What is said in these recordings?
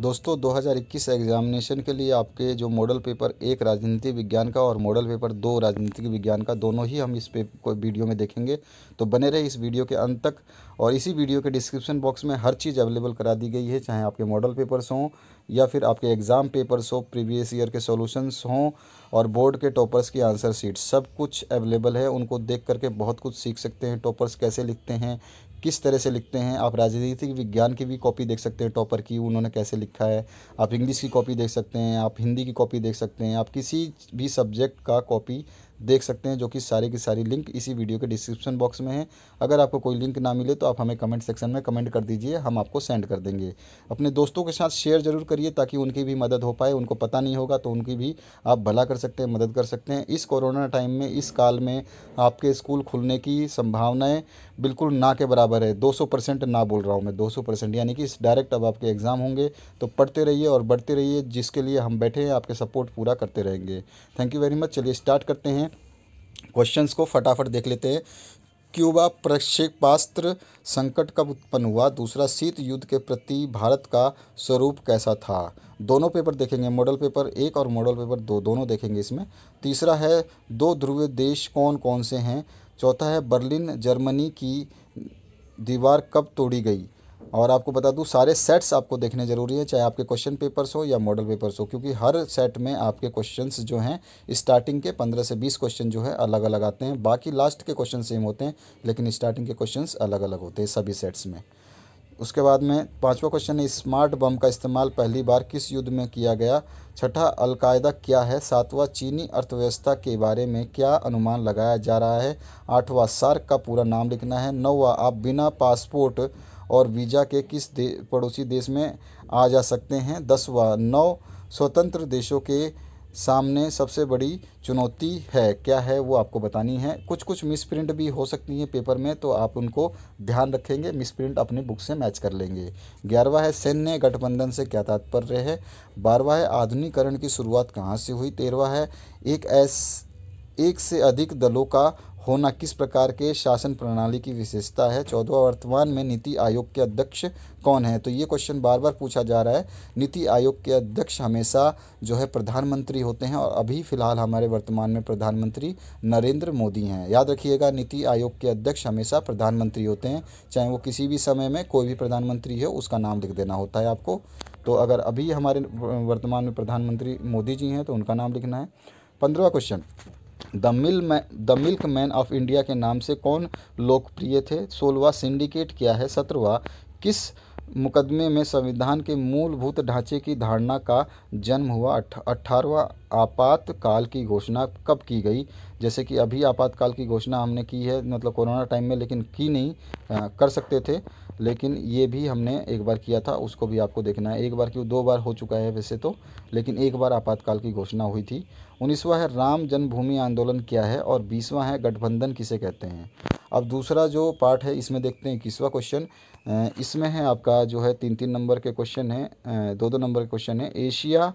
दोस्तों 2021 एग्जामिनेशन के लिए आपके जो मॉडल पेपर एक राजनीति विज्ञान का और मॉडल पेपर दो राजनीतिक विज्ञान का दोनों ही हम इस पे को वीडियो में देखेंगे तो बने रहे इस वीडियो के अंत तक और इसी वीडियो के डिस्क्रिप्शन बॉक्स में हर चीज़ अवेलेबल करा दी गई है चाहे आपके मॉडल पेपर्स हों या फिर आपके एग्ज़ाम पेपर्स हो प्रीवियस ईयर के सॉल्यूशंस हों और बोर्ड के टॉपर्स की आंसर शीट सब कुछ अवेलेबल है उनको देख करके बहुत कुछ सीख सकते हैं टॉपर्स कैसे लिखते हैं किस तरह से लिखते हैं आप राजनीतिक विज्ञान की भी कॉपी देख सकते हैं टॉपर की उन्होंने कैसे लिखा है आप इंग्लिश की कॉपी देख सकते हैं आप हिंदी की कॉपी देख सकते हैं आप किसी भी सब्जेक्ट का कॉपी देख सकते हैं जो कि सारी की सारी लिंक इसी वीडियो के डिस्क्रिप्शन बॉक्स में है अगर आपको कोई लिंक ना मिले तो आप हमें कमेंट सेक्शन में कमेंट कर दीजिए हम आपको सेंड कर देंगे अपने दोस्तों के साथ शेयर जरूर करिए ताकि उनकी भी मदद हो पाए उनको पता नहीं होगा तो उनकी भी आप भला कर सकते हैं मदद कर सकते हैं इस कोरोना टाइम में इस काल में आपके स्कूल खुलने की संभावनाएँ बिल्कुल ना के बराबर है दो परसेंट ना बोल रहा हूँ मैं दो परसेंट यानी कि डायरेक्ट अब आपके एग्ज़ाम होंगे तो पढ़ते रहिए और बढ़ते रहिए जिसके लिए हम बैठे हैं आपके सपोर्ट पूरा करते रहेंगे थैंक यू वेरी मच चलिए स्टार्ट करते हैं क्वेश्चंस को फटाफट देख लेते हैं क्यूबा प्रक्षेपास्त्र संकट कब उत्पन्न हुआ दूसरा शीत युद्ध के प्रति भारत का स्वरूप कैसा था दोनों पेपर देखेंगे मॉडल पेपर एक और मॉडल पेपर दो दोनों देखेंगे इसमें तीसरा है दो ध्रुव देश कौन कौन से हैं चौथा है बर्लिन जर्मनी की दीवार कब तोड़ी गई और आपको बता दूं सारे सेट्स आपको देखने ज़रूरी है चाहे आपके क्वेश्चन पेपर्स हो या मॉडल पेपर्स हो क्योंकि हर सेट में आपके क्वेश्चंस जो हैं स्टार्टिंग के पंद्रह से बीस क्वेश्चन जो है अलग अलग आते हैं बाकी लास्ट के क्वेश्चन सेम होते हैं लेकिन स्टार्टिंग के क्वेश्चन अलग अलग होते हैं सभी सेट्स में उसके बाद में पाँचवा क्वेश्चन है स्मार्ट बम का इस्तेमाल पहली बार किस युद्ध में किया गया छठा अलकायदा क्या है सातवां चीनी अर्थव्यवस्था के बारे में क्या अनुमान लगाया जा रहा है आठवां सार्क का पूरा नाम लिखना है नौवा आप बिना पासपोर्ट और वीज़ा के किस दे, पड़ोसी देश में आ जा सकते हैं दसवा नौ स्वतंत्र देशों के सामने सबसे बड़ी चुनौती है क्या है वो आपको बतानी है कुछ कुछ मिसप्रिंट भी हो सकती हैं पेपर में तो आप उनको ध्यान रखेंगे मिसप्रिंट अपनी बुक से मैच कर लेंगे ग्यारहवा है सैन्य गठबंधन से क्या तात्पर्य है बारहवा है आधुनिकरण की शुरुआत कहाँ से हुई तेरहवा है एक ऐस एक से अधिक दलों का होना किस प्रकार के शासन प्रणाली की विशेषता है चौदवा वर्तमान में नीति आयोग के अध्यक्ष कौन है तो ये क्वेश्चन बार बार पूछा जा रहा है नीति आयोग के अध्यक्ष हमेशा जो है प्रधानमंत्री होते हैं और अभी फिलहाल हमारे वर्तमान में प्रधानमंत्री नरेंद्र मोदी हैं याद रखिएगा नीति आयोग के अध्यक्ष हमेशा प्रधानमंत्री होते हैं चाहे वो किसी भी समय में कोई भी प्रधानमंत्री हो उसका नाम लिख देना होता है आपको तो अगर अभी हमारे वर्तमान में प्रधानमंत्री मोदी जी हैं तो उनका नाम लिखना है पंद्रवा question the mil the milkman of India के नाम से कौन लोकप्रिय थे सोलवा सिंडिकेट क्या है सत्रवा किस मुकदमे में संविधान के मूलभूत ढांचे की धारणा का जन्म हुआ अठारहवा आपातकाल की घोषणा कब की गई जैसे कि अभी आपातकाल की घोषणा हमने की है मतलब कोरोना टाइम में लेकिन की नहीं आ, कर सकते थे लेकिन ये भी हमने एक बार किया था उसको भी आपको देखना है एक बार क्यों दो बार हो चुका है वैसे तो लेकिन एक बार आपातकाल की घोषणा हुई थी उन्नीसवा है राम जन्मभूमि आंदोलन क्या है और बीसवा है गठबंधन किसे कहते हैं अब दूसरा जो पार्ट है इसमें देखते हैं इक्कीसवा क्वेश्चन इसमें है आपका जो है तीन तीन नंबर के क्वेश्चन है दो दो नंबर के क्वेश्चन है एशिया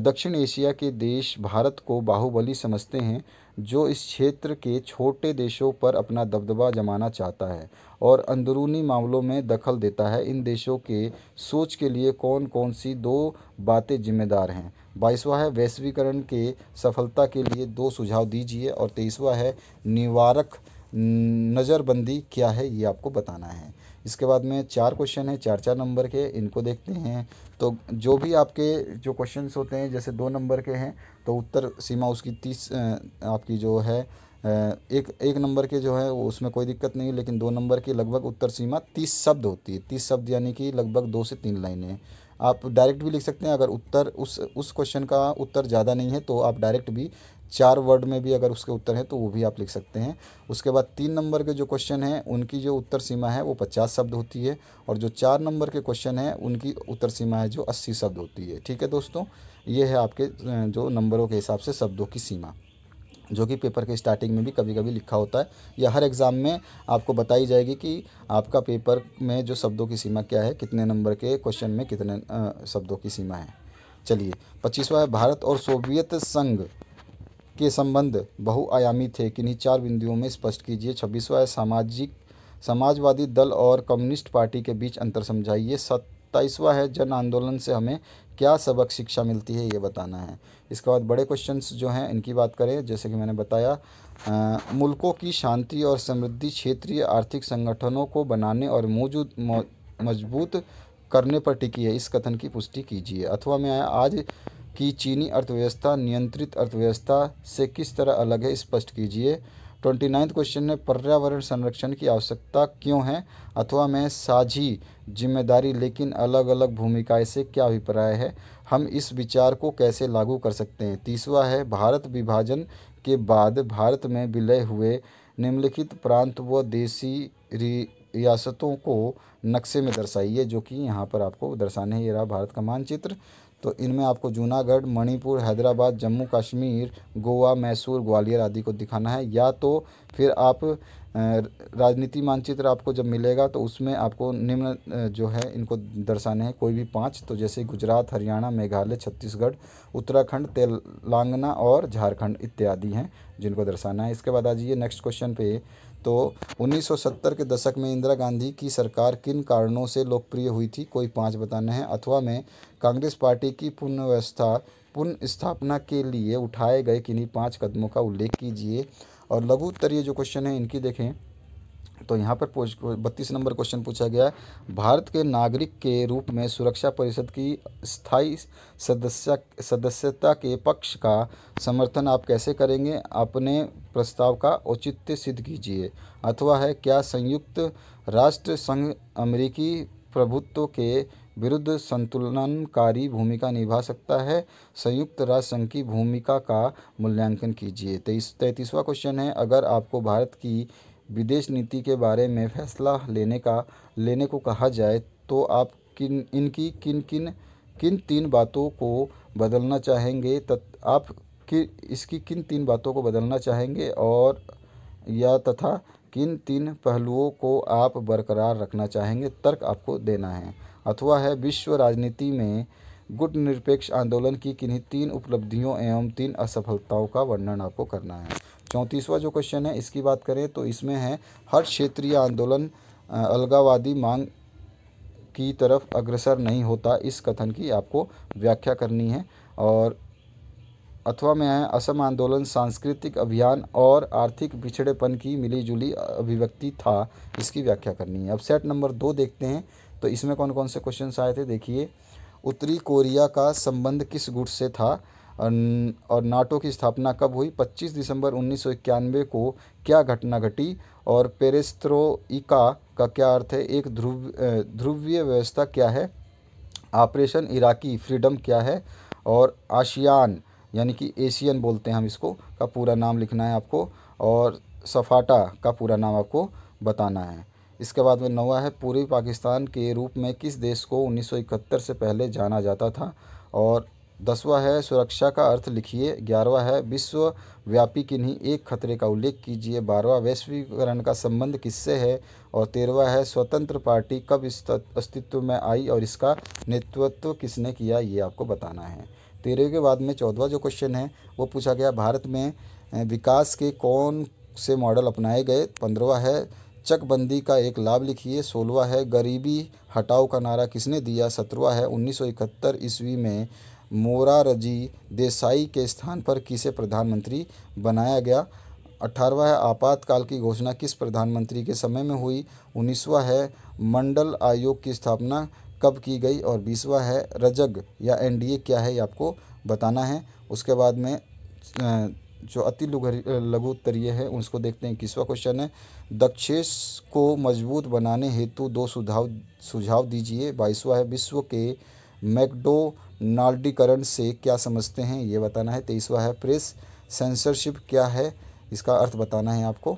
दक्षिण एशिया के देश भारत को बाहुबली समझते हैं जो इस क्षेत्र के छोटे देशों पर अपना दबदबा जमाना चाहता है और अंदरूनी मामलों में दखल देता है इन देशों के सोच के लिए कौन कौन सी दो बातें जिम्मेदार हैं बाईसवा है वैश्वीकरण के सफलता के लिए दो सुझाव दीजिए और तेईसवा है निवारक नज़रबंदी क्या है ये आपको बताना है इसके बाद में चार क्वेश्चन है चार चार नंबर के इनको देखते हैं तो जो भी आपके जो क्वेश्चन होते हैं जैसे दो नंबर के हैं तो उत्तर सीमा उसकी तीस आपकी जो है एक एक नंबर के जो है वो उसमें कोई दिक्कत नहीं लेकिन दो नंबर की लगभग उत्तर सीमा तीस शब्द होती है तीस शब्द यानी कि लगभग दो से तीन लाइनें आप डायरेक्ट भी लिख सकते हैं अगर उत्तर उस उस क्वेश्चन का उत्तर ज़्यादा नहीं है तो आप डायरेक्ट भी चार वर्ड में भी अगर उसके उत्तर हैं तो वो भी आप लिख सकते हैं उसके बाद तीन नंबर के जो क्वेश्चन हैं उनकी जो उत्तर सीमा है वो पचास शब्द होती है और जो चार नंबर के क्वेश्चन हैं उनकी उत्तर सीमा है जो अस्सी शब्द होती है ठीक है दोस्तों ये है आपके जो नंबरों के हिसाब से शब्दों की सीमा जो कि पेपर के स्टार्टिंग में भी कभी कभी लिखा होता है या हर एग्ज़ाम में आपको बताई जाएगी कि आपका पेपर में जो शब्दों की सीमा क्या है कितने नंबर के क्वेश्चन में कितने शब्दों की सीमा है चलिए पच्चीसवा है भारत और सोवियत संघ के संबंध बहुआयामी थे किन्हीं चार बिंदुओं में स्पष्ट कीजिए छब्बीसवा है सामाजिक समाजवादी दल और कम्युनिस्ट पार्टी के बीच अंतर समझाइए सत्ताईसवा है जन आंदोलन से हमें क्या सबक शिक्षा मिलती है ये बताना है इसके बाद बड़े क्वेश्चंस जो हैं इनकी बात करें जैसे कि मैंने बताया आ, मुल्कों की शांति और समृद्धि क्षेत्रीय आर्थिक संगठनों को बनाने और मौजूद मजबूत करने पर टिकी है इस कथन की पुष्टि कीजिए अथवा में आया आज कि चीनी अर्थव्यवस्था नियंत्रित अर्थव्यवस्था से किस तरह अलग है स्पष्ट कीजिए ट्वेंटी नाइन्थ क्वेश्चन है पर्यावरण संरक्षण की आवश्यकता क्यों है अथवा में साझी जिम्मेदारी लेकिन अलग अलग भूमिकाएं से क्या अभिप्राय है हम इस विचार को कैसे लागू कर सकते हैं तीसवा है भारत विभाजन के बाद भारत में विलय हुए निम्नलिखित प्रांत व देशी रियासतों को नक्शे में दर्शाइए जो कि यहाँ पर आपको दर्शाने ये रहा भारत का मानचित्र तो इनमें आपको जूनागढ़ मणिपुर हैदराबाद जम्मू कश्मीर गोवा मैसूर ग्वालियर आदि को दिखाना है या तो फिर आप राजनीति मानचित्र आपको जब मिलेगा तो उसमें आपको निम्न जो है इनको दर्शाने हैं कोई भी पांच तो जैसे गुजरात हरियाणा मेघालय छत्तीसगढ़ उत्तराखंड तेलंगाना और झारखंड इत्यादि हैं जिनको दर्शाना है इसके बाद आ जाइए नेक्स्ट क्वेश्चन पे तो 1970 के दशक में इंदिरा गांधी की सरकार किन कारणों से लोकप्रिय हुई थी कोई पाँच बताना है अथवा में कांग्रेस पार्टी की पुनर्व्यवस्था स्थापना के लिए उठाए गए किन्हीं पाँच कदमों का उल्लेख कीजिए और लघु उत्तरीय जो क्वेश्चन है इनकी देखें तो यहाँ पर बत्तीस नंबर क्वेश्चन पूछा गया है भारत के नागरिक के रूप में सुरक्षा परिषद की स्थायी सदस्य सदस्यता के पक्ष का समर्थन आप कैसे करेंगे अपने प्रस्ताव का औचित्य सिद्ध कीजिए अथवा है क्या संयुक्त राष्ट्र संघ अमेरिकी प्रभुत्व के विरुद्ध संतुलनकारी भूमिका निभा सकता है संयुक्त राष्ट्र संघ की भूमिका का मूल्यांकन कीजिए तेईस तैतीसवा क्वेश्चन है अगर आपको भारत की विदेश नीति के बारे में फैसला लेने का लेने को कहा जाए तो आप किन इनकी किन किन किन तीन बातों को बदलना चाहेंगे तत् आप कि इसकी किन तीन बातों को बदलना चाहेंगे और या तथा किन तीन पहलुओं को आप बरकरार रखना चाहेंगे तर्क आपको देना है अथवा है विश्व राजनीति में गुट निरपेक्ष आंदोलन की किन्हीं तीन उपलब्धियों एवं तीन असफलताओं का वर्णन आपको करना है चौंतीसवां जो क्वेश्चन है इसकी बात करें तो इसमें है हर क्षेत्रीय आंदोलन अलगावादी मांग की तरफ अग्रसर नहीं होता इस कथन की आपको व्याख्या करनी है और अथवा में है असम आंदोलन सांस्कृतिक अभियान और आर्थिक पिछड़ेपन की मिलीजुली अभिव्यक्ति था इसकी व्याख्या करनी है अब सेट नंबर दो देखते हैं तो इसमें कौन कौन से क्वेश्चन आए थे देखिए उत्तरी कोरिया का संबंध किस गुट से था और, नाटो की स्थापना कब हुई 25 दिसंबर उन्नीस को क्या घटना घटी और इका का क्या अर्थ है एक ध्रुव ध्रुवीय व्यवस्था क्या है ऑपरेशन इराकी फ्रीडम क्या है और आशियान यानी कि एशियन बोलते हैं हम इसको का पूरा नाम लिखना है आपको और सफाटा का पूरा नाम आपको बताना है इसके बाद में नवा है पूर्वी पाकिस्तान के रूप में किस देश को 1971 से पहले जाना जाता था और दसवा है सुरक्षा का अर्थ लिखिए ग्यारहवा है विश्वव्यापी नहीं एक खतरे का उल्लेख कीजिए बारहवा वैश्वीकरण का संबंध किससे है और तेरहवा है स्वतंत्र पार्टी कब अस्तित्व में आई और इसका नेतृत्व किसने किया ये आपको बताना है तेरहवें के बाद में चौदवा जो क्वेश्चन है वो पूछा गया भारत में विकास के कौन से मॉडल अपनाए गए पंद्रवा है चकबंदी का एक लाभ लिखिए सोलवा है गरीबी हटाओ का नारा किसने दिया सत्रवा है इकहत्तर ईस्वी में मोरारजी देसाई के स्थान पर किसे प्रधानमंत्री बनाया गया अठारहवा है आपातकाल की घोषणा किस प्रधानमंत्री के समय में हुई उन्नीसवा है मंडल आयोग की स्थापना कब की गई और बीसवा है रजग या एनडीए क्या है ये आपको बताना है उसके बाद में जो अति लघु तरीय है उसको देखते हैं इक्कीसवा क्वेश्चन है दक्षेश को मजबूत बनाने हेतु दो सुझाव सुझाव दीजिए बाईसवा है विश्व के मैकडो नाल्डीकरण से क्या समझते हैं ये बताना है तेईसवा है प्रेस सेंसरशिप क्या है इसका अर्थ बताना है आपको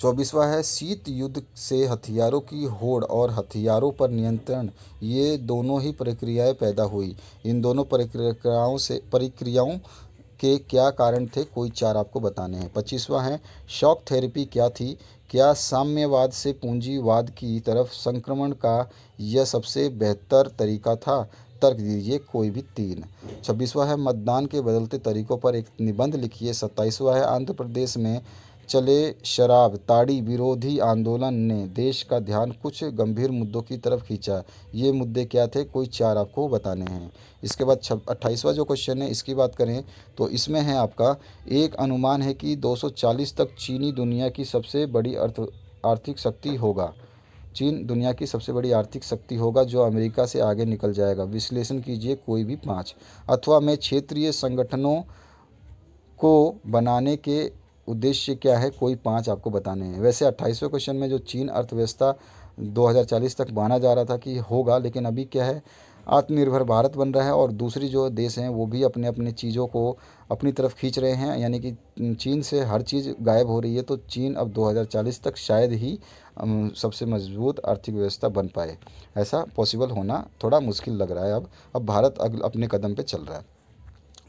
चौबीसवा है शीत युद्ध से हथियारों की होड़ और हथियारों पर नियंत्रण ये दोनों ही प्रक्रियाएं पैदा हुई इन दोनों प्रक्रियाओं से प्रक्रियाओं के क्या कारण थे कोई चार आपको बताने हैं पच्चीसवा है शॉक थेरेपी क्या थी क्या साम्यवाद से पूंजीवाद की तरफ संक्रमण का यह सबसे बेहतर तरीका था तर्क दीजिए कोई भी तीन छब्बीसवा है मतदान के बदलते तरीकों पर एक निबंध लिखिए सत्ताईसवा है आंध्र प्रदेश में चले शराब ताड़ी विरोधी आंदोलन ने देश का ध्यान कुछ गंभीर मुद्दों की तरफ खींचा ये मुद्दे क्या थे कोई चार आपको बताने हैं इसके बाद छब अट्ठाईसवा जो क्वेश्चन है इसकी बात करें तो इसमें है आपका एक अनुमान है कि 240 तक चीनी दुनिया की सबसे बड़ी अर्थ आर्थिक शक्ति होगा चीन दुनिया की सबसे बड़ी आर्थिक शक्ति होगा जो अमेरिका से आगे निकल जाएगा विश्लेषण कीजिए कोई भी पाँच अथवा में क्षेत्रीय संगठनों को बनाने के उद्देश्य क्या है कोई पाँच आपको बताने हैं वैसे अट्ठाईसवें क्वेश्चन में जो चीन अर्थव्यवस्था 2040 तक माना जा रहा था कि होगा लेकिन अभी क्या है आत्मनिर्भर भारत बन रहा है और दूसरी जो देश हैं वो भी अपने अपने चीज़ों को अपनी तरफ खींच रहे हैं यानी कि चीन से हर चीज़ गायब हो रही है तो चीन अब 2040 तक शायद ही सबसे मजबूत आर्थिक व्यवस्था बन पाए ऐसा पॉसिबल होना थोड़ा मुश्किल लग रहा है अब अब भारत अग, अपने कदम पर चल रहा है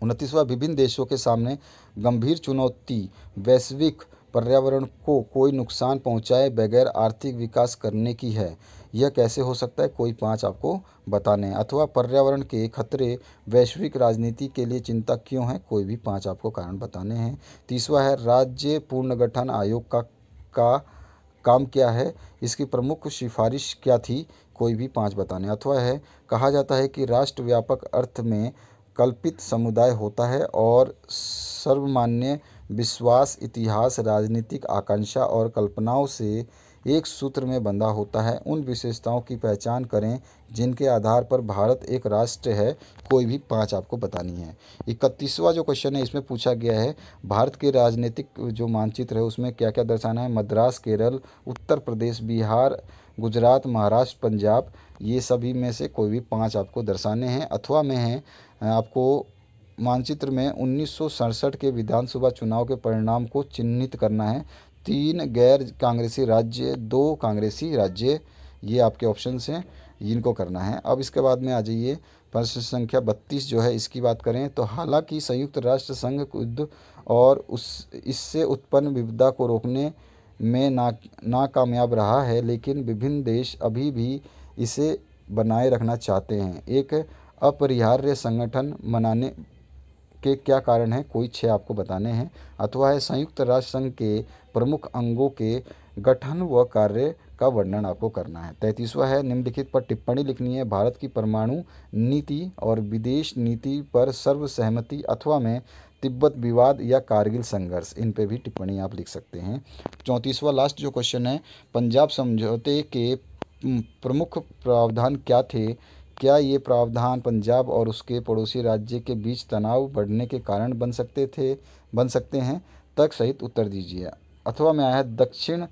उनतीसवा विभिन्न देशों के सामने गंभीर चुनौती वैश्विक पर्यावरण को कोई नुकसान पहुंचाए बगैर आर्थिक विकास करने की है यह कैसे हो सकता है कोई पाँच आपको बताने हैं अथवा पर्यावरण के खतरे वैश्विक राजनीति के लिए चिंता क्यों है कोई भी पाँच आपको कारण बताने हैं तीसरा है राज्य पुनर्गठन आयोग का का काम क्या है इसकी प्रमुख सिफारिश क्या थी कोई भी पाँच बताने अथवा है कहा जाता है कि राष्ट्र व्यापक अर्थ में कल्पित समुदाय होता है और सर्वमान्य विश्वास इतिहास राजनीतिक आकांक्षा और कल्पनाओं से एक सूत्र में बंधा होता है उन विशेषताओं की पहचान करें जिनके आधार पर भारत एक राष्ट्र है कोई भी पांच आपको बतानी है इकतीसवां जो क्वेश्चन है इसमें पूछा गया है भारत के राजनीतिक जो मानचित्र है उसमें क्या क्या दर्शाना है मद्रास केरल उत्तर प्रदेश बिहार गुजरात महाराष्ट्र पंजाब ये सभी में से कोई भी पाँच आपको दर्शाने हैं अथवा में हैं आपको मानचित्र में उन्नीस के विधानसभा चुनाव के परिणाम को चिन्हित करना है तीन गैर कांग्रेसी राज्य दो कांग्रेसी राज्य ये आपके ऑप्शन हैं इनको करना है अब इसके बाद में आ जाइए प्रश्न संख्या बत्तीस जो है इसकी बात करें तो हालांकि संयुक्त राष्ट्र संघ युद्ध और उस इससे उत्पन्न विविधा को रोकने में ना नाकामयाब रहा है लेकिन विभिन्न देश अभी भी इसे बनाए रखना चाहते हैं एक अपरिहार्य संगठन बनाने के क्या कारण हैं कोई छः आपको बताने हैं अथवा है संयुक्त राष्ट्र संघ के प्रमुख अंगों के गठन व कार्य का वर्णन आपको करना है तैंतीसवा है निम्नलिखित पर टिप्पणी लिखनी है भारत की परमाणु नीति और विदेश नीति पर सर्वसहमति अथवा में तिब्बत विवाद या कारगिल संघर्ष इन पे भी टिप्पणी आप लिख सकते हैं चौंतीसवा लास्ट जो क्वेश्चन है पंजाब समझौते के प्रमुख प्रावधान क्या थे क्या ये प्रावधान पंजाब और उसके पड़ोसी राज्य के बीच तनाव बढ़ने के कारण बन सकते थे बन सकते हैं तक सहित उत्तर दीजिए अथवा मैं आया दक्षिण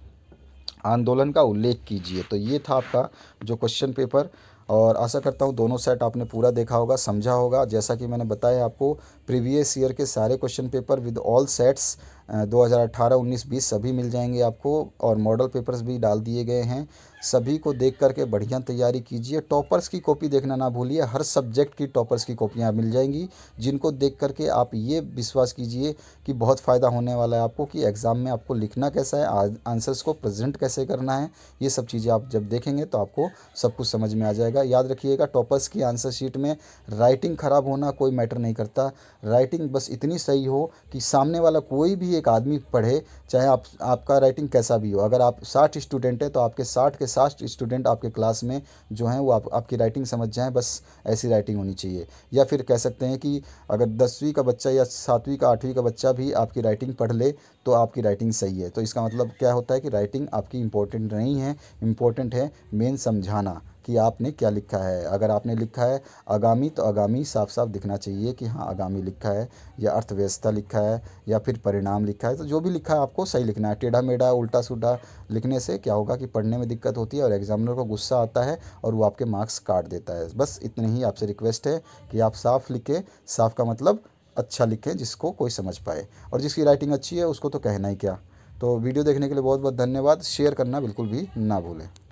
आंदोलन का उल्लेख कीजिए तो ये था आपका जो क्वेश्चन पेपर और आशा करता हूँ दोनों सेट आपने पूरा देखा होगा समझा होगा जैसा कि मैंने बताया आपको प्रीवियस ईयर के सारे question paper with all sets दो हज़ार 20 उन्नीस बीस सभी मिल जाएंगे आपको और मॉडल पेपर्स भी डाल दिए गए हैं सभी को देख करके बढ़िया तैयारी कीजिए टॉपर्स की कॉपी देखना ना भूलिए हर सब्जेक्ट की टॉपर्स की कॉपियाँ मिल जाएंगी जिनको देख करके आप ये विश्वास कीजिए कि बहुत फ़ायदा होने वाला है आपको कि एग्ज़ाम में आपको लिखना कैसा है आंसर्स को प्रेजेंट कैसे करना है ये सब चीज़ें आप जब देखेंगे तो आपको सब कुछ समझ में आ जाएगा याद रखिएगा टॉपर्स की आंसर शीट में राइटिंग ख़राब होना कोई मैटर नहीं करता राइटिंग बस इतनी सही हो कि सामने वाला कोई भी भी एक आदमी पढ़े चाहे आप आपका राइटिंग कैसा भी हो अगर आप साठ स्टूडेंट हैं तो आपके साठ के साठ स्टूडेंट आपके क्लास में जो हैं वो आप, आपकी राइटिंग समझ जाएँ बस ऐसी राइटिंग होनी चाहिए या फिर कह सकते हैं कि अगर दसवीं का बच्चा या सातवीं का आठवीं का बच्चा भी आपकी राइटिंग पढ़ ले तो आपकी राइटिंग सही है तो इसका मतलब क्या होता है कि राइटिंग आपकी इंपॉर्टेंट नहीं है इम्पोर्टेंट है मेन समझाना कि आपने क्या लिखा है अगर आपने लिखा है आगामी तो आगामी साफ साफ दिखना चाहिए कि हाँ आगामी लिखा है या अर्थव्यवस्था लिखा है या फिर परिणाम लिखा है तो जो भी लिखा है आपको सही लिखना है टेढ़ा मेढ़ा उल्टा सूढ़ा लिखने से क्या होगा कि पढ़ने में दिक्कत होती है और एग्जामिनर को गुस्सा आता है और वो आपके मार्क्स काट देता है बस इतनी ही आपसे रिक्वेस्ट है कि आप साफ लिखें साफ का मतलब अच्छा लिखें जिसको कोई समझ पाए और जिसकी राइटिंग अच्छी है उसको तो कहना ही क्या तो वीडियो देखने के लिए बहुत बहुत धन्यवाद शेयर करना बिल्कुल भी ना भूलें